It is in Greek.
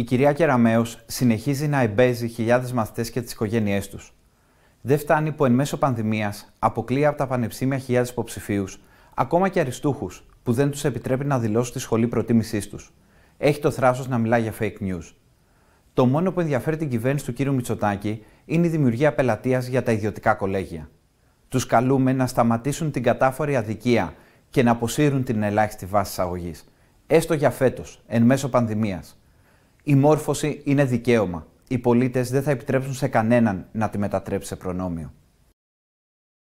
η κυρία Κεραμέο συνεχίζει να εμπέζει χιλιάδες μαθητές και τις οικογένειές τους. Δεν φτάνει που εν μέσω πανδημίας αποκλεί από τα πανεπιστήμια χιλιάδες υποψηφίους, ακόμα και αριστούχους, που δεν τους επιτρέπει να δηλώσουν τη σχολή προτίμησής τους. Έχει το θράσος να μιλά για fake news. Το μόνο που ενδιαφέρει την κυβέρνηση του κ. Μητσοτάκη είναι η δημιουργία πελατεία για τα ιδιωτικά κολέγια. Τους καλούμε να σταματήσουν την κατάφορη αδικία και να αποσύρουν την ελάχιστη βάση εισαγωγής, έστω για φέτος, εν μέσω πανδημίας. Η μόρφωση είναι δικαίωμα. Οι πολίτες δεν θα επιτρέψουν σε κανέναν να τη μετατρέψει σε προνόμιο.